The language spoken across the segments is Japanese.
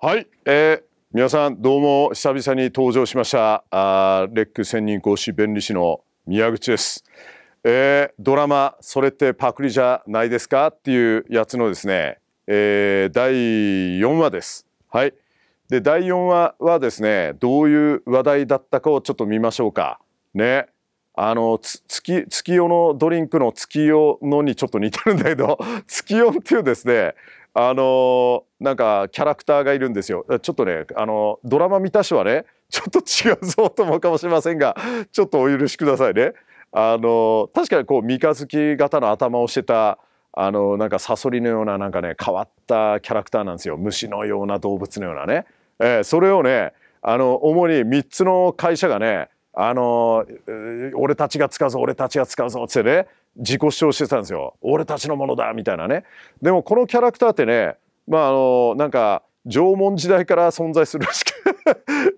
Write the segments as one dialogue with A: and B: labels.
A: はい、えー、皆さんどうも久々に登場しましたあレック専任講師弁理士の宮口です、えー、ドラマ「それってパクリじゃないですか?」っていうやつのですね、えー、第4話ですはいで第4話はですねどういう話題だったかをちょっと見ましょうかねあの月月夜のドリンクの月夜のにちょっと似てるんだけど月夜っていうですねあのなんかキャラクターがいるんですよ。ちょっとね、あのドラマ見たしはね、ちょっと違うぞと思うかもしれませんが、ちょっとお許しくださいね。あの確かにこう三日月型の頭をしてたあのなんかサソリのようななんかね変わったキャラクターなんですよ虫のような動物のようなね、えー、それをねあの主に3つの会社がねあの俺たちが使うぞ俺たちが使うぞってね自己主張してたんですよ俺たちのものだみたいなねでもこのキャラクターってねまああのなんか縄文時代から存在するらしく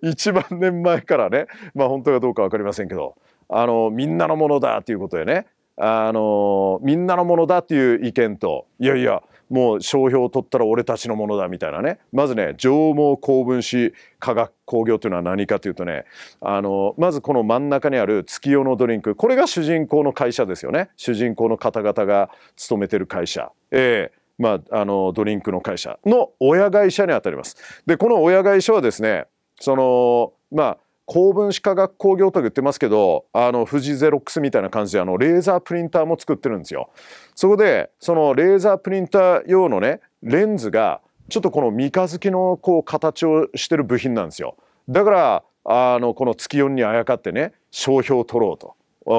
A: 1 万年前からねまあ本当かどうか分かりませんけどあのみんなのものだっていうことでねあのみんなのものだっていう意見といやいやもう商標を取ったら俺たちのものだみたいなねまずね上毛公文史化学工業というのは何かというとねあのまずこの真ん中にある月夜のドリンクこれが主人公の会社ですよね主人公の方々が勤めてる会社。えーまあ、あのドリンクの会社の親会社にあたります。でこの親会社はですねそのまあ高分子化学工業とか言ってますけどあの富士ゼロックスみたいな感じであのレーザープリンターも作ってるんですよ。そこでそのレーザープリンター用のねレンズがちょっとこの三日月のこう形をしてる部品なんですよ。だからあのこの月4にあやかってね商標を取ろうと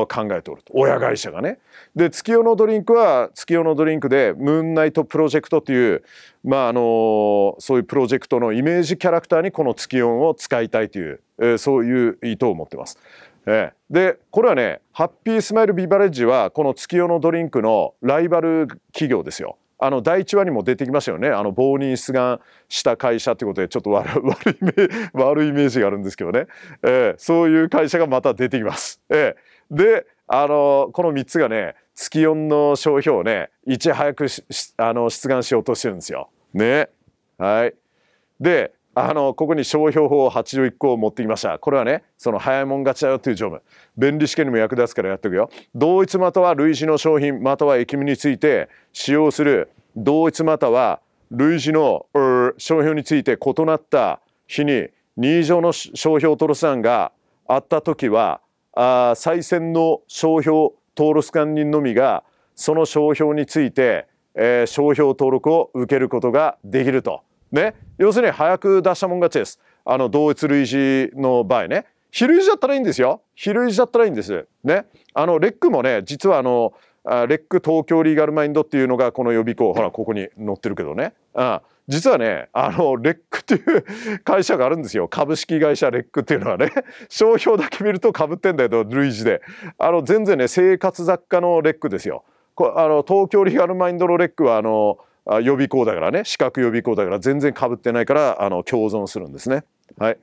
A: 考えておると親会社がね。で月夜のドリンクは月夜のドリンクでムーンナイトプロジェクトというまああのそういうプロジェクトのイメージキャラクターにこの月夜を使いたいという、えー、そういう意図を持ってます。えー、でこれはねハッピースマイルビバレッジはこの月夜のドリンクのライバル企業ですよ。あの第1話にも出てきましたよねあの棒に出願した会社ってことでちょっと 悪い悪いイメージがあるんですけどね、えー、そういう会社がまた出てきます。えーで、あの、この3つがね、月4の商標をね、いち早くあの出願しようとしてるんですよ。ね。はい。で、あの、ここに商標法81項を持ってきました。これはね、その早いもん勝ちだよというョブ便利試験にも役立つからやっておくよ。同一または類似の商品または駅務について使用する同一または類似の商標について異なった日に2以上の商標を取る算があった時はあ再選の商標登録官人のみがその商標について、えー、商標登録を受けることができると。ね、要するに早く出したもん勝ちです。あの同一類似の場合ね。比類似だったらいいんですよ。比類似だったらいいんです。ね。あのレックもね、実はあのレック東京リーガルマインドっていうのがこの予備校、ほらここに載ってるけどね。うん、実はねあのレックっていう会社があるんですよ株式会社レックっていうのはね 商標だけ見るとかぶってんだけど類似であの全然ね生活雑貨のレックですよ。こあの東京リアルマインドのレックはあの予備校だからね資格予備校だから全然かぶってないからあの共存するんですね。はい、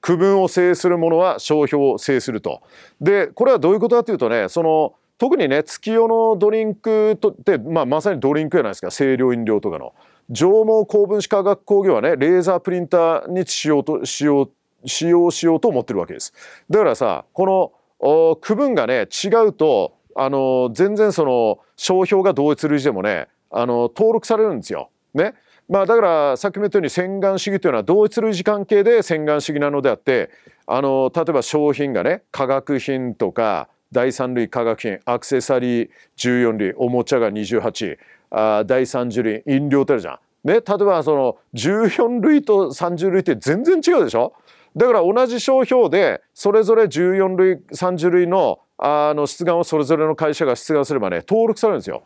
A: 区分を制するものは商標を制すると。でこれはどういうことかというとねその特にね月夜のドリンクとって、まあ、まさにドリンクじゃないですか清涼飲料とかの。上毛高分子化学工業はねレーザープリンターにしようとしよう使用しようと思ってるわけです。だからさこの区分がね違うとあの全然その商標が同一類似でもねあの登録されるんですよ。ね。まあだからさっきも言ったように洗顔主義というのは同一類似関係で洗顔主義なのであってあの例えば商品がね化学品とか第3類化学品アクセサリー14類おもちゃが28あ第30類飲料ってあるじゃん。ね、例えばその14類と30類って全然違うでしょだから同じ商標でそれぞれ14類30類のあの出願をそれぞれの会社が出願すればね登録されるんですよ。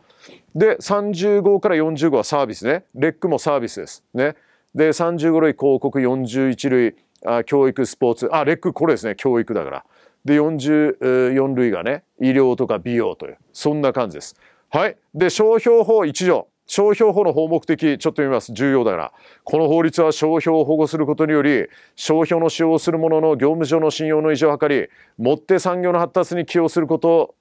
A: で35から45はサービスねレックもサービスです。ね、で35類広告41類あ教育スポーツあレックこれですね教育だから。で44類がね医療とか美容というそんな感じです。はい、で商標法1条商標法の法目的ちょっと見ます重要だからこの法律は商標を保護することにより商標の使用する者の業務上の信用の維持を図りもって産業の発達に寄与すること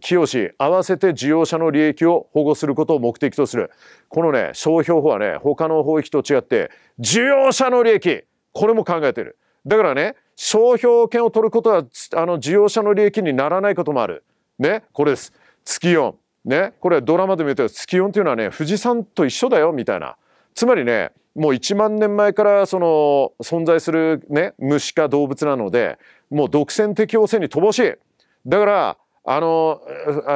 A: 寄与し合わせて事業者の利益を保護することを目的とするこのね商標法はね他の法域と違って事業者の利益これも考えてるだからね商標権を取ることは、あの、事業者の利益にならないこともある。ね、これです。月音。ね、これドラマで見ると月音っていうのはね、富士山と一緒だよ、みたいな。つまりね、もう1万年前からその存在するね、虫か動物なので、もう独占適応性に乏しい。だから、あの、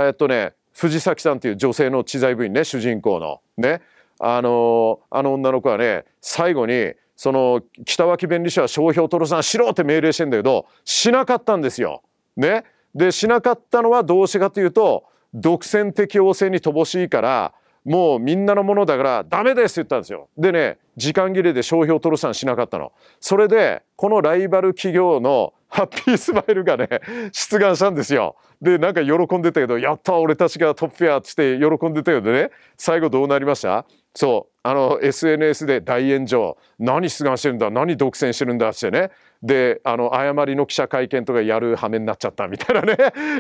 A: えっとね、藤崎さんっていう女性の知財部員ね、主人公の。ね。あの、あの女の子はね、最後に、その北脇弁理士は商標登録さんしろって命令してんだけどしなかったんですよ。ね、でしなかったのはどうしてかというと独占適応性に乏しいからもうみんなのものだからダメですって言ったんですよ。でね時間切れで商標取るさんしなかったの。それでこのライバル企業のハッピースマイルがね出願したんですよ。でなんか喜んでたけど「やった俺たちがトップや」っつって喜んでたけどね最後どうなりましたそうあの SNS で大炎上何出願してるんだ何独占してるんだってねであの誤りの記者会見とかやる羽目になっちゃったみたいなね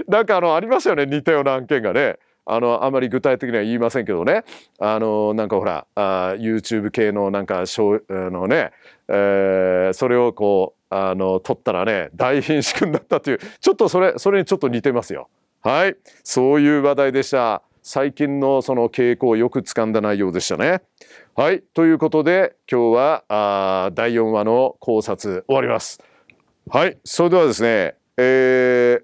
A: なんかあのありますよね似たような案件がね。あのあまり具体的には言いませんけどねあのなんかほらあ YouTube 系のなんかショあのね、えー、それをこうあの撮ったらね大貧縮になったというちょっとそれそれにちょっと似てますよ。はいそういう話題でした。最近のその傾向をよくつかんだ内容でしたね。はいということで今日はあ第4話の考察終わります。はいそれではですね、えー、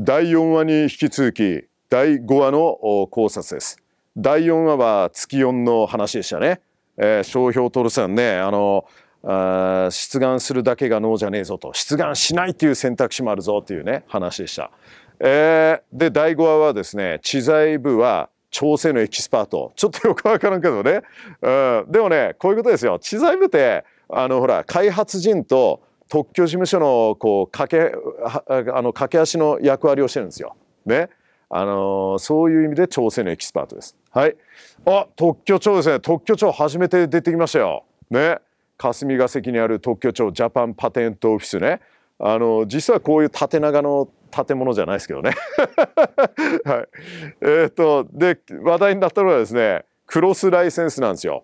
A: 第4話に引き続き第5話の考察です。第4話は月4の話でしたね。えー、商標取るさんね、あの、あ出願するだけがノーじゃねえぞと、出願しないという選択肢もあるぞというね、話でした。えー、で、第5話はですね、知財部は調整のエキスパート。ちょっとよくわからんけどね。うん、でもね、こういうことですよ。知財部って、あの、ほら、開発人と特許事務所の、こけ、あの、け橋の役割をしてるんですよ。ね。あのー、そういう意味で調整のエキスパートです。はい。あ、特許庁ですね。特許庁初めて出てきましたよ。ね。霞が関にある特許庁ジャパンパテントオフィスね。あのー、実はこういう縦長の建物じゃないですけどね。はい。えー、っと、で、話題になったのはですね、クロスライセンスなんですよ。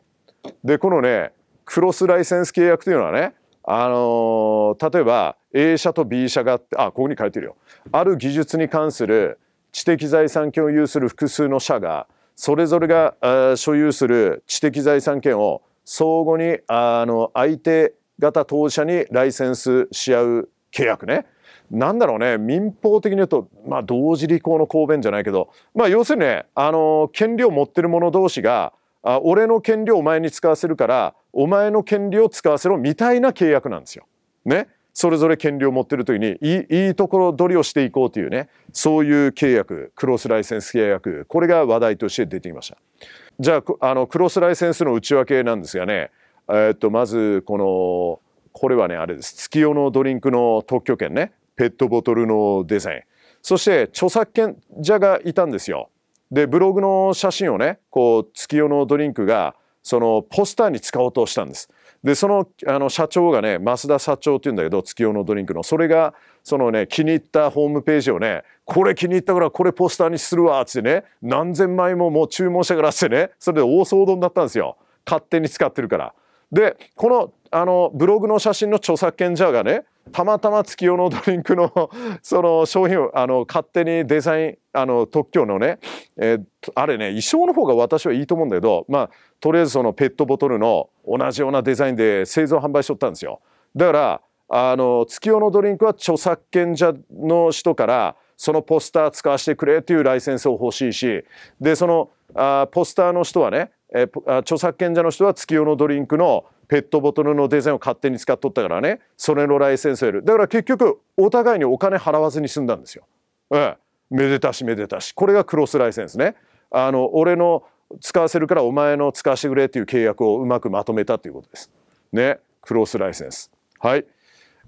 A: で、このね、クロスライセンス契約というのはね、あの例えば A 社と B 社があって、あ、ここに書いてるよ。ある技術に関する知的財産権を有する複数の社がそれぞれが所有する知的財産権を相互にあの相手方当者にライセンスし合う契約ね。なんだろうね民法的に言うと、まあ、同時履行の公弁じゃないけど、まあ、要するにねあの権利を持ってる者同士があ俺の権利をお前に使わせるからお前の権利を使わせろみたいな契約なんですよ。ね。それぞれ権利を持ってるとにいいところ取りをしていこうというねそういう契約クロスライセンス契約これが話題として出てきましたじゃああのクロスライセンスの内訳なんですがね、えー、っとまずこのこれはねあれです月夜のドリンクの特許権ねペットボトルのデザインそして著作権者がいたんですよでブログの写真をねこう月夜のドリンクがそのポスターに使おうとしたんですでそのあの社長がね増田社長っていうんだけど月夜のドリンクのそれがそのね気に入ったホームページをねこれ気に入ったからこれポスターにするわっつってね何千枚ももう注文したからっつってねそれで大騒動になったんですよ勝手に使ってるから。でこのあのブログの写真の著作権者がねたまたま月夜のドリンクのその商品をあの勝手にデザインあの特許のねえー、あれね衣装の方が私はいいと思うんだけど、まあ、とりあえずそのペットボトルの同じようなデザインで製造販売しとったんですよ。だからあの月夜のドリンクは著作権者の人からそのポスター使わせてくれというライセンスを欲しいしでそのあポスターの人はね、えー、著作権者の人は月夜のドリンクのペットボトルのデザインを勝手に使っとったからねそれのライセンスを得るだから結局お互いにお金払わずに済んだんですよ。ええ、めでたしめでたしこれがクロスライセンスねあの俺の使わせるからお前の使わせてくれっていう契約をうまくまとめたということですねクロスライセンスはい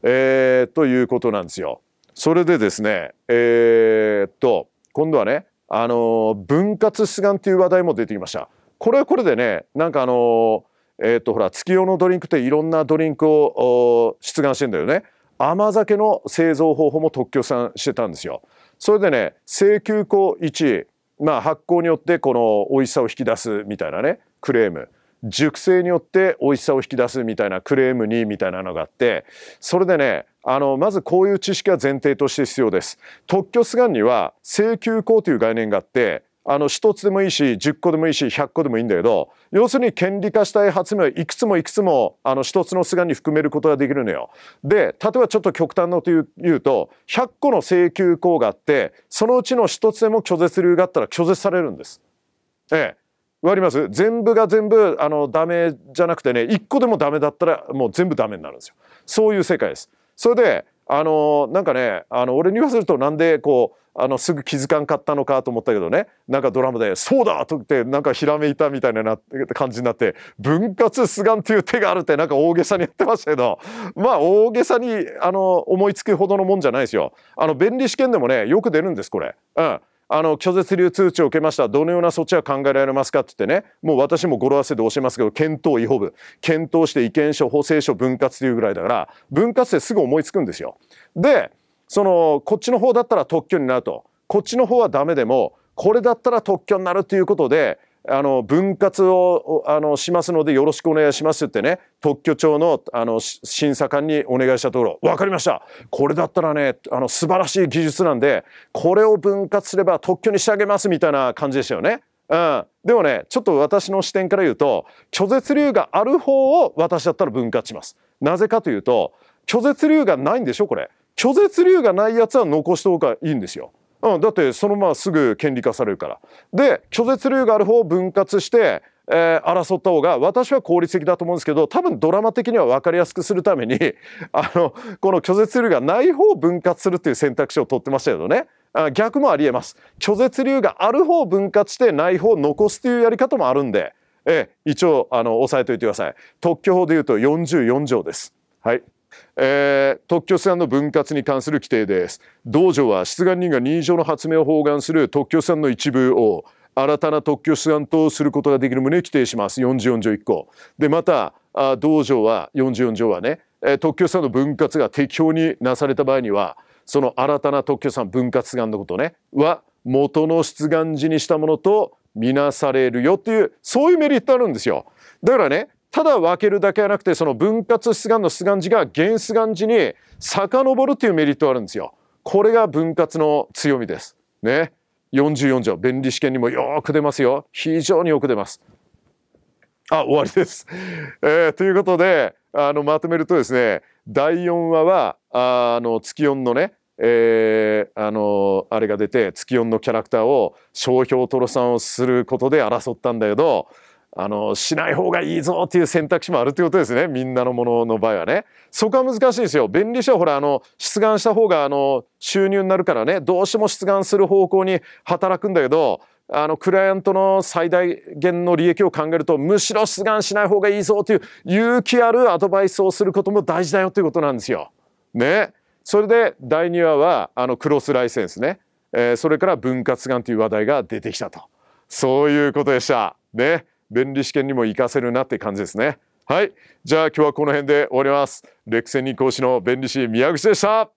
A: えー、ということなんですよそれでですねえー、っと今度はねあの分割出願っていう話題も出てきましたこれはこれでねなんかあのえー、っとほら月夜のドリンクっていろんなドリンクを出願してんだよね甘酒の製造方法も特許さんしてたんですよそれでね請求項1まあ発酵によってこの美味しさを引き出すみたいなねクレーム熟成によって美味しさを引き出すみたいなクレーム2みたいなのがあってそれでねあのまずこういう知識は前提として必要です。特許出願には請求項という概念があってあの1つでもいいし10個でもいいし100個でもいいんだけど要するに権利化したい発明はいくつもいくつもあの1つの巣に含めることができるのよ。で例えばちょっと極端ないと言うと100個の請求項があってそのうちの1つでも拒絶理由があったら拒絶されるんです。ええわかります全部が全部あのダメじゃなくてね1個でもダメだったらもう全部ダメになるんですよ。そういう世界です。それであのなんかねあの俺に言わせるとなんでこうあのすぐ気づかんかったのかと思ったけどねなんかドラマで「そうだ!」と言ってなんかひらめいたみたいなな感じになって「分割すがん」っていう手があるってなんか大げさにやってましたけどまあ大げさにあの思いつくほどのもんじゃないですよ。あの便利試験でもねよく出るんですこれ。うん、あの拒絶流通知を受けましたどのような措置は考えられますかって言ってねもう私も語呂合わせで教えますけど検討違法部検討して意見書補正書分割というぐらいだから分割ですぐ思いつくんですよ。でそのこっちの方だったら特許になるとこっちの方はダメでもこれだったら特許になるということであの分割をあのしますのでよろしくお願いしますってね特許庁のあの審査官にお願いしたところ分かりましたこれだったらねあの素晴らしい技術なんでこれを分割すれば特許にしてあげますみたいな感じでしたよね。うん、でもねちょっと私の視点から言うと拒絶理由がある方を私だったら分割します。なぜかというと拒絶理由がないんでしょこれ。拒絶理由がないやつは残しておけがいいんですよ。うん、だってそのまますぐ権利化されるから。で拒絶理由がある方を分割してえー、争った方が私は効率的だと思うんですけど多分ドラマ的には分かりやすくするために あのこの拒絶理由がない方を分割するという選択肢を取ってましたけどね逆もありえます拒絶理由がある方を分割してない方を残すというやり方もあるんで、え一応あの押さえておいてください特許法でいうと44条です。はいえー、特許産の分割に関する規定です。道場は出願人が認証の発明を包含する特許産の一部を新たな特許出願とすることができる旨規定します。44条1項。で、また、あ道場は、44条はね、えー、特許産の分割が適法になされた場合には、その新たな特許ん分割出願のことね、は元の出願時にしたものとみなされるよっていう、そういうメリットあるんですよ。だからね、ただ分けるだけじゃなくてその分割出願の出願時が原出願時に遡るというメリットがあるんですよ。これが分割の強みです。ね。44条便利試験にもよく出ますよ。非常によく出ます。あ終わりです、えー、ということであのまとめるとですね第4話はあの月4のねえー、あのあれが出て月4のキャラクターを商標トロさんをすることで争ったんだけどあのしない方がいいぞっていう選択肢もあるってことですねみんなのものの場合はねそこは難しいですよ便利者ほらあの出願した方があの収入になるからねどうしても出願する方向に働くんだけどあのクライアントの最大限の利益を考えるとむしろ出願しない方がいいぞという勇気あるアドバイスをすることも大事だよということなんですよ。ね。それで第2話はあのクロスライセンスね、えー、それから分割眼という話題が出てきたとそういうことでした。ね。便利試験にも活かせるなって感じですねはいじゃあ今日はこの辺で終わりますレクセニ講師の弁理士宮口でした